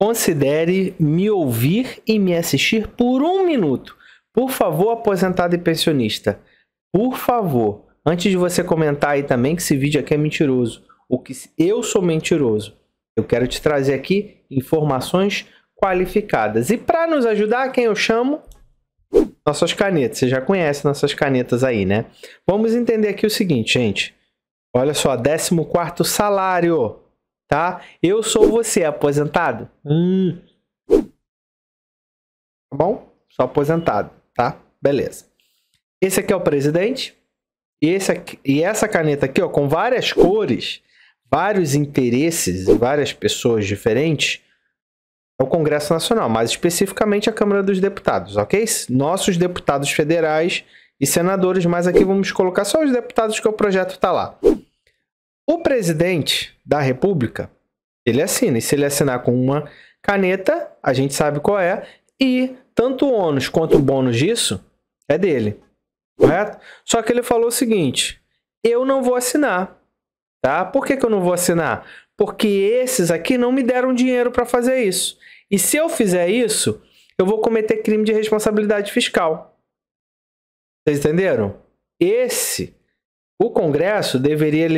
Considere me ouvir e me assistir por um minuto. Por favor, aposentado e pensionista. Por favor. Antes de você comentar aí também que esse vídeo aqui é mentiroso. O que eu sou mentiroso. Eu quero te trazer aqui informações qualificadas. E para nos ajudar, quem eu chamo? Nossas canetas. Você já conhece nossas canetas aí, né? Vamos entender aqui o seguinte, gente. Olha só, 14 quarto salário tá? Eu sou você, aposentado? Hum. Tá bom? Sou aposentado, tá? Beleza. Esse aqui é o presidente. Esse aqui, e essa caneta aqui, ó, com várias cores, vários interesses, várias pessoas diferentes, é o Congresso Nacional, mais especificamente a Câmara dos Deputados, ok? Nossos deputados federais e senadores, mas aqui vamos colocar só os deputados que o projeto está lá. O presidente da República, ele assina. E se ele assinar com uma caneta, a gente sabe qual é. E tanto o ônus quanto o bônus disso é dele. Correto? Só que ele falou o seguinte: eu não vou assinar. Tá? Por que, que eu não vou assinar? Porque esses aqui não me deram dinheiro para fazer isso. E se eu fizer isso, eu vou cometer crime de responsabilidade fiscal. Vocês entenderam? Esse o Congresso deveria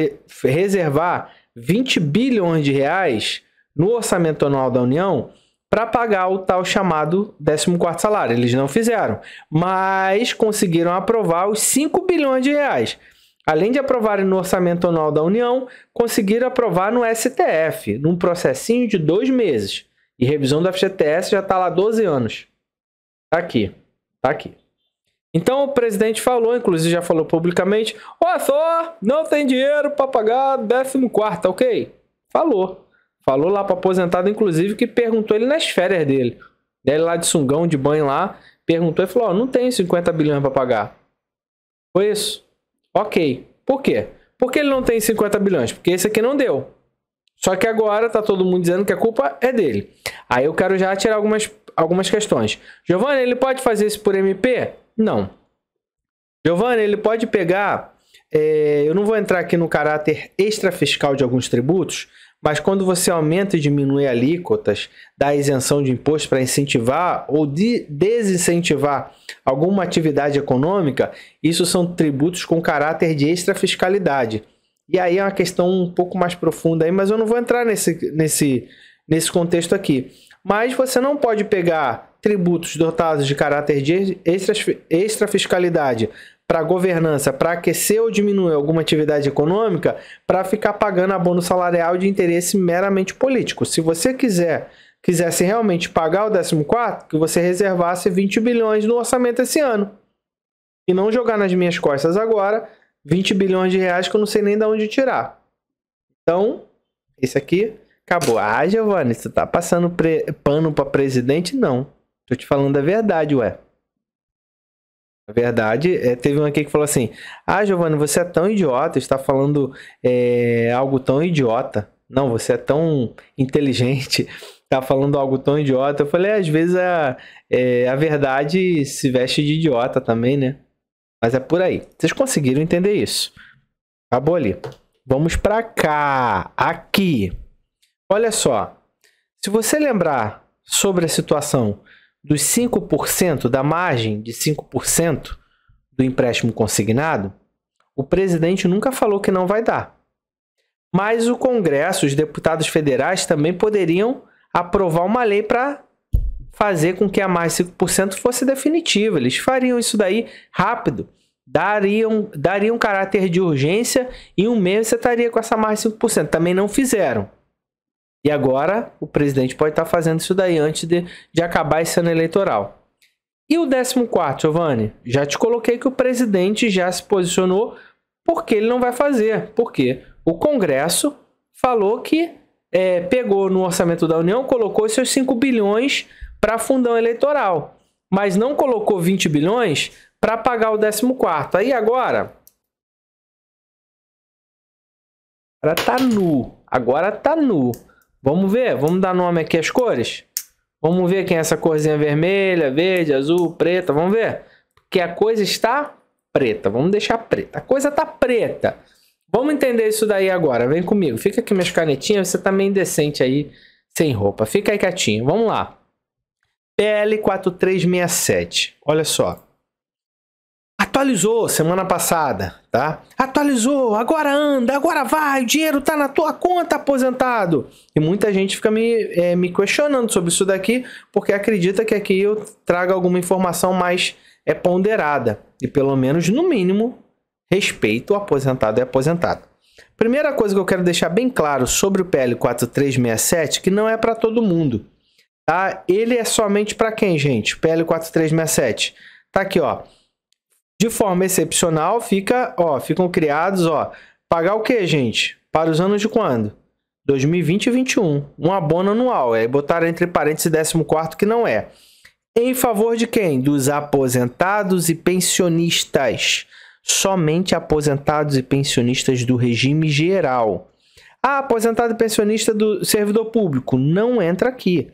reservar 20 bilhões de reais no orçamento anual da União para pagar o tal chamado 14 salário. Eles não fizeram, mas conseguiram aprovar os 5 bilhões de reais. Além de aprovarem no orçamento anual da União, conseguiram aprovar no STF, num processinho de dois meses. E revisão do FGTS já está lá 12 anos. Está aqui, tá aqui. Então o presidente falou, inclusive já falou publicamente: olha só, não tem dinheiro para pagar 14, ok? Falou. Falou lá para aposentado, inclusive, que perguntou ele nas férias dele. Ele lá de sungão, de banho lá, perguntou e falou: oh, não tem 50 bilhões para pagar. Foi isso? Ok. Por quê? Porque ele não tem 50 bilhões? Porque esse aqui não deu. Só que agora tá todo mundo dizendo que a culpa é dele. Aí eu quero já tirar algumas, algumas questões. Giovanni, ele pode fazer isso por MP? Não. Giovanni, ele pode pegar. É, eu não vou entrar aqui no caráter extrafiscal de alguns tributos, mas quando você aumenta e diminui alíquotas da isenção de imposto para incentivar ou de desincentivar alguma atividade econômica, isso são tributos com caráter de extrafiscalidade. E aí é uma questão um pouco mais profunda aí, mas eu não vou entrar nesse, nesse, nesse contexto aqui. Mas você não pode pegar tributos dotados de caráter de extrafiscalidade para governança, para aquecer ou diminuir alguma atividade econômica, para ficar pagando abono salarial de interesse meramente político. Se você quiser quisesse realmente pagar o 14, que você reservasse 20 bilhões no orçamento esse ano. E não jogar nas minhas costas agora 20 bilhões de reais que eu não sei nem de onde tirar. Então, esse aqui acabou. Ah, Giovanni, você está passando pano para presidente? Não. Tô te falando a verdade, ué. A verdade, é, teve um aqui que falou assim: Ah, Giovanni, você é tão idiota, está falando é, algo tão idiota. Não, você é tão inteligente, está falando algo tão idiota. Eu falei: é, Às vezes a, é, a verdade se veste de idiota também, né? Mas é por aí. Vocês conseguiram entender isso? Acabou ali. Vamos para cá, aqui. Olha só. Se você lembrar sobre a situação dos 5% da margem de 5% do empréstimo consignado, o presidente nunca falou que não vai dar. Mas o Congresso, os deputados federais também poderiam aprovar uma lei para fazer com que a mais 5% fosse definitiva. Eles fariam isso daí rápido. Dariam, dariam caráter de urgência e um mês você estaria com essa mais 5%. Também não fizeram. E agora o presidente pode estar tá fazendo isso daí antes de, de acabar esse ano eleitoral. E o 14, Giovanni? Já te coloquei que o presidente já se posicionou porque ele não vai fazer. Porque o Congresso falou que é, pegou no orçamento da União, colocou seus 5 bilhões para fundão eleitoral, mas não colocou 20 bilhões para pagar o 14. Aí agora. Agora tá nu. Agora tá nu. Vamos ver, vamos dar nome aqui às cores. Vamos ver quem é essa corzinha vermelha, verde, azul, preta, vamos ver. Porque a coisa está preta, vamos deixar preta. A coisa está preta. Vamos entender isso daí agora, vem comigo. Fica aqui minhas canetinhas, você tá decente aí, sem roupa. Fica aí quietinho, vamos lá. PL4367, olha só atualizou semana passada, tá? Atualizou, agora anda, agora vai, o dinheiro tá na tua conta, aposentado. E muita gente fica me, é, me questionando sobre isso daqui, porque acredita que aqui eu traga alguma informação mais é, ponderada. E pelo menos, no mínimo, respeito o aposentado e aposentado. Primeira coisa que eu quero deixar bem claro sobre o PL 4367, que não é para todo mundo. Tá? Ele é somente para quem, gente? PL 4367. Tá aqui, ó. De forma excepcional, fica, ó, ficam criados, ó, pagar o que, gente? Para os anos de quando? 2020 e 2021. Um abono anual. é, botaram entre parênteses 14 que não é. Em favor de quem? Dos aposentados e pensionistas. Somente aposentados e pensionistas do regime geral. Ah, aposentado e pensionista do servidor público. Não entra aqui.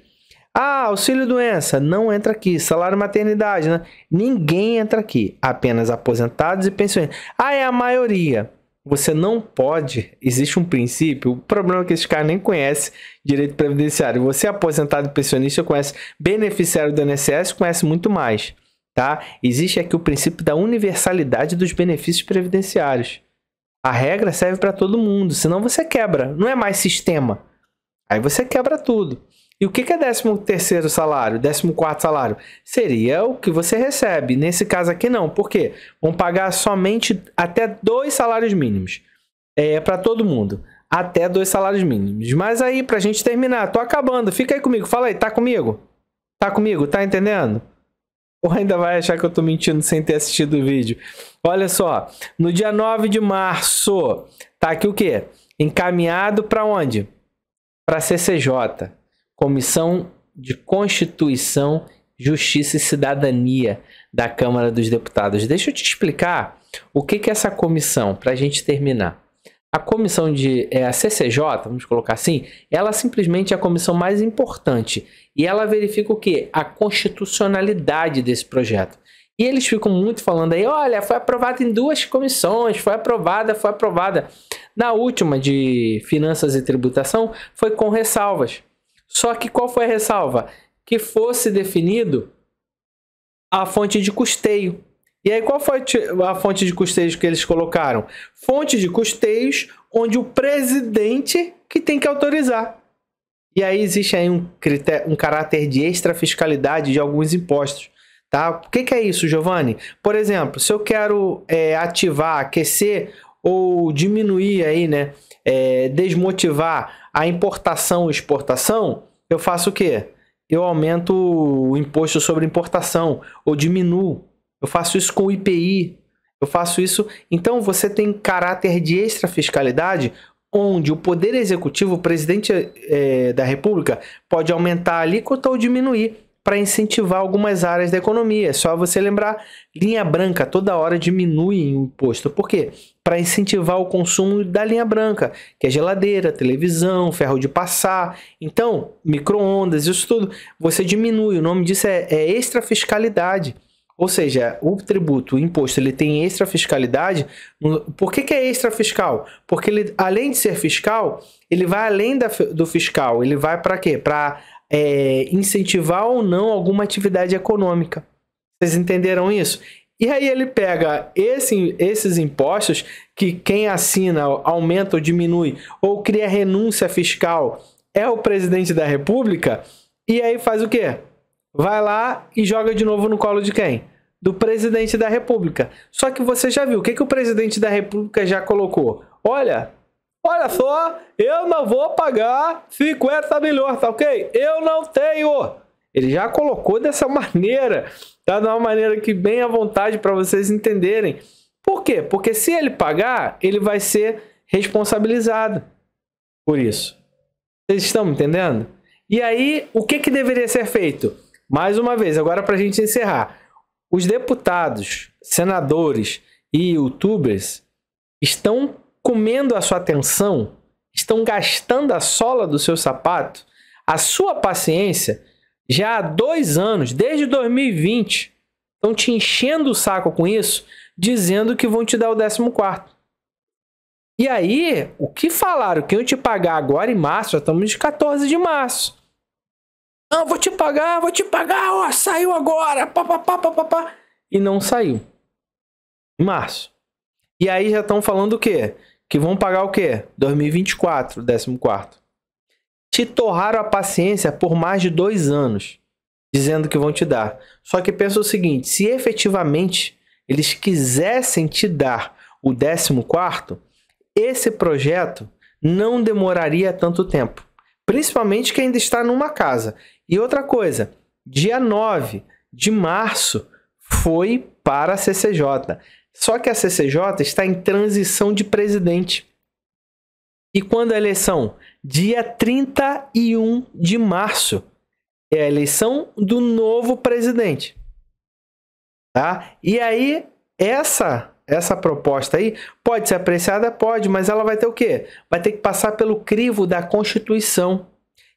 Ah, auxílio doença não entra aqui. Salário maternidade, né? Ninguém entra aqui. Apenas aposentados e pensionistas. Ah, é a maioria. Você não pode. Existe um princípio. O problema é que esses caras nem conhecem direito previdenciário. Você aposentado e pensionista conhece beneficiário do INSS, conhece muito mais, tá? Existe aqui o princípio da universalidade dos benefícios previdenciários. A regra serve para todo mundo, senão você quebra. Não é mais sistema. Aí você quebra tudo. E o que, é 13 terceiro salário, 14 quarto salário? Seria o que você recebe. Nesse caso aqui não, por quê? Vão pagar somente até dois salários mínimos. É, é para todo mundo, até dois salários mínimos. Mas aí para a gente terminar, tô acabando, fica aí comigo, fala aí, tá comigo? Tá comigo, tá entendendo? Ou ainda vai achar que eu tô mentindo sem ter assistido o vídeo. Olha só, no dia 9 de março, tá aqui o quê? Encaminhado para onde? Para CCJ. Comissão de Constituição, Justiça e Cidadania da Câmara dos Deputados. Deixa eu te explicar o que, que é essa comissão, para a gente terminar. A comissão de é, a CCJ, vamos colocar assim, ela simplesmente é a comissão mais importante e ela verifica o que? A constitucionalidade desse projeto. E eles ficam muito falando aí, olha, foi aprovada em duas comissões, foi aprovada, foi aprovada. Na última de Finanças e Tributação foi com ressalvas. Só que qual foi a ressalva? Que fosse definido a fonte de custeio. E aí, qual foi a fonte de custeios que eles colocaram? Fonte de custeios onde o presidente que tem que autorizar. E aí existe aí um, critério, um caráter de extrafiscalidade de alguns impostos. Tá? O que, que é isso, Giovanni? Por exemplo, se eu quero é, ativar, aquecer ou diminuir aí, né, é, desmotivar a importação e exportação, eu faço o quê? Eu aumento o imposto sobre importação ou diminuo. Eu faço isso com o IPI. Eu faço isso. Então você tem caráter de extrafiscalidade onde o poder executivo, o presidente é, da república, pode aumentar a alíquota ou diminuir para incentivar algumas áreas da economia. É só você lembrar, linha branca toda hora diminui o imposto. Por quê? Para incentivar o consumo da linha branca, que é geladeira, televisão, ferro de passar. Então, micro-ondas, isso tudo, você diminui. O nome disso é, é extra fiscalidade. Ou seja, o tributo, o imposto, ele tem extra fiscalidade. Por que, que é extra fiscal? Porque ele, além de ser fiscal, ele vai além da, do fiscal. Ele vai para quê? Para é, incentivar ou não alguma atividade econômica. Vocês entenderam isso? E aí ele pega esse, esses impostos que quem assina aumenta ou diminui ou cria renúncia fiscal é o presidente da República e aí faz o quê? Vai lá e joga de novo no colo de quem? Do presidente da República. Só que você já viu o que, que o presidente da República já colocou? Olha, Olha só, eu não vou pagar 50 milhões, tá ok? Eu não tenho. Ele já colocou dessa maneira, tá? De uma maneira que bem à vontade para vocês entenderem. Por quê? Porque se ele pagar, ele vai ser responsabilizado por isso. Vocês estão entendendo? E aí, o que, que deveria ser feito? Mais uma vez, agora para a gente encerrar. Os deputados, senadores e youtubers estão comendo a sua atenção, estão gastando a sola do seu sapato, a sua paciência, já há dois anos, desde 2020, estão te enchendo o saco com isso, dizendo que vão te dar o 14. E aí, o que falaram? Que eu te pagar agora em março, já estamos de 14 de março. Não, vou te pagar, vou te pagar, ó, saiu agora, pá, pá, pá, pá, pá, pá. E não saiu. Em março. E aí já estão falando o quê? Que vão pagar o quê? 2024, 14. Te torraram a paciência por mais de dois anos, dizendo que vão te dar. Só que pensa o seguinte: se efetivamente eles quisessem te dar o 14, esse projeto não demoraria tanto tempo. Principalmente que ainda está numa casa. E outra coisa, dia 9 de março foi para a CCJ. Só que a CCJ está em transição de presidente. E quando a eleição? Dia 31 de março. É a eleição do novo presidente. Tá? E aí, essa essa proposta aí pode ser apreciada? Pode, mas ela vai ter o quê? Vai ter que passar pelo crivo da Constituição.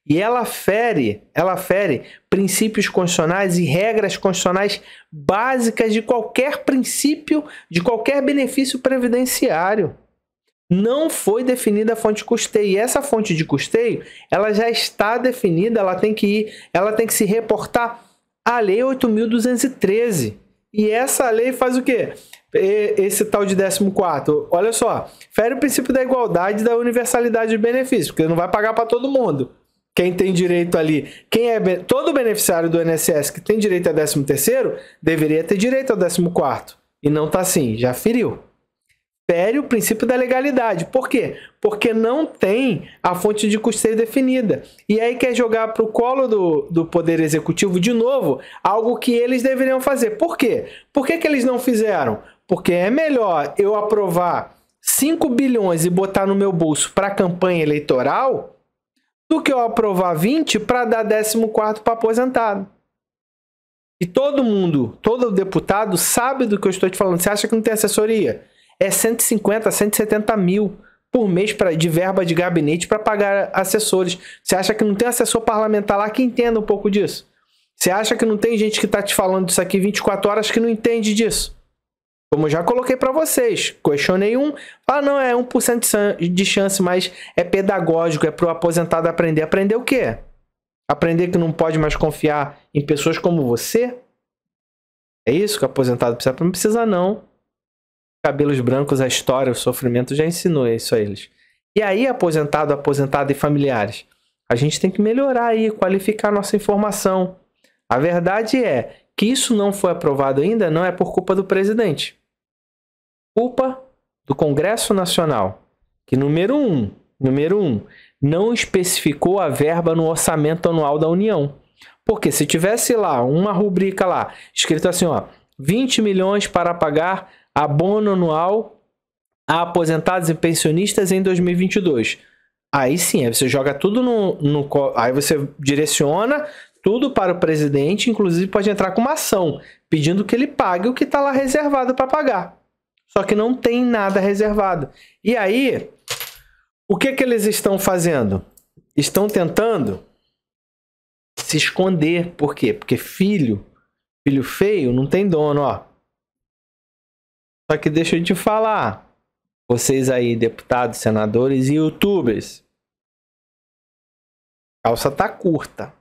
E ela fere, ela fere princípios constitucionais e regras constitucionais básicas de qualquer princípio, de qualquer benefício previdenciário. Não foi definida a fonte de custeio. E essa fonte de custeio, ela já está definida, ela tem que ir, ela tem que se reportar à lei 8213. E essa lei faz o quê? Esse tal de 14, olha só, fere o princípio da igualdade e da universalidade de benefícios, porque não vai pagar para todo mundo. Quem tem direito ali, quem é todo beneficiário do INSS que tem direito a 13 terceiro, deveria ter direito a 14 quarto. E não tá assim, já feriu. Fere o princípio da legalidade. Por quê? Porque não tem a fonte de custeio definida. E aí quer jogar para o colo do, do Poder Executivo de novo algo que eles deveriam fazer. Por quê? Por que, que eles não fizeram? Porque é melhor eu aprovar 5 bilhões e botar no meu bolso para campanha eleitoral do que eu aprovar 20 para dar 14 para aposentado. E todo mundo, todo deputado sabe do que eu estou te falando. Você acha que não tem assessoria? É 150, 170 mil por mês pra, de verba de gabinete para pagar assessores. Você acha que não tem assessor parlamentar lá que entenda um pouco disso? Você acha que não tem gente que está te falando isso aqui 24 horas que não entende disso? Como eu já coloquei para vocês, questionei um. Ah, não, é 1% de chance, mas é pedagógico, é para o aposentado aprender. Aprender o quê? Aprender que não pode mais confiar em pessoas como você? É isso que o aposentado precisa? Não precisa, não. Cabelos brancos, a história, o sofrimento já ensinou isso a eles. E aí, aposentado, aposentado e familiares, a gente tem que melhorar aí, qualificar nossa informação. A verdade é que isso não foi aprovado ainda, não é por culpa do presidente culpa do Congresso Nacional, que número um, número um, não especificou a verba no orçamento anual da União. Porque se tivesse lá uma rubrica lá, escrito assim, ó, 20 milhões para pagar abono anual a aposentados e pensionistas em 2022. Aí sim, aí você joga tudo no, no aí você direciona tudo para o presidente, inclusive pode entrar com uma ação pedindo que ele pague o que está lá reservado para pagar só que não tem nada reservado. E aí, o que, que eles estão fazendo? Estão tentando se esconder. Por quê? Porque filho, filho feio, não tem dono, ó. Só que deixa eu te falar, vocês aí, deputados, senadores e youtubers, calça tá curta.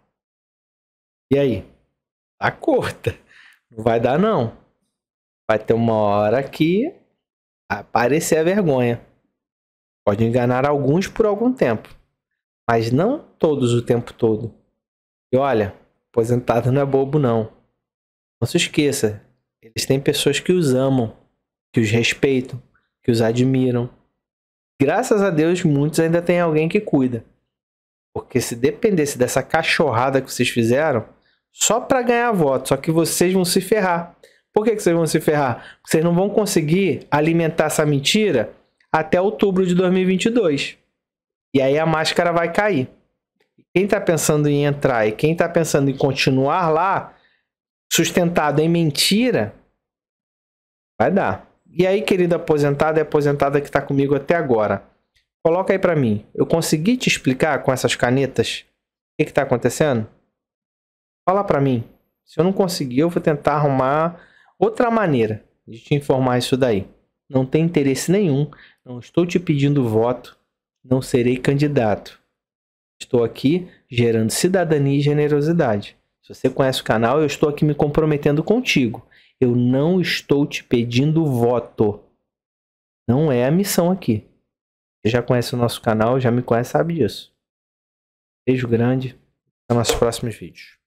E aí? Tá curta. Não vai dar, não. Vai ter uma hora que Aparecer a vergonha. Pode enganar alguns por algum tempo, mas não todos o tempo todo. E olha, aposentado não é bobo não. Não se esqueça, eles têm pessoas que os amam, que os respeitam, que os admiram. Graças a Deus, muitos ainda têm alguém que cuida. Porque se dependesse dessa cachorrada que vocês fizeram, só para ganhar voto, só que vocês vão se ferrar. Por que, que vocês vão se ferrar? Vocês não vão conseguir alimentar essa mentira até outubro de 2022. E aí a máscara vai cair. Quem está pensando em entrar e quem está pensando em continuar lá, sustentado em mentira, vai dar. E aí, querida aposentada e aposentada que está comigo até agora, coloca aí para mim. Eu consegui te explicar com essas canetas o que está acontecendo? Fala para mim. Se eu não conseguir, eu vou tentar arrumar Outra maneira de te informar isso daí. Não tem interesse nenhum, não estou te pedindo voto, não serei candidato. Estou aqui gerando cidadania e generosidade. Se você conhece o canal, eu estou aqui me comprometendo contigo. Eu não estou te pedindo voto. Não é a missão aqui. Você já conhece o nosso canal, já me conhece, sabe disso. Beijo grande. Até nossos próximos vídeos.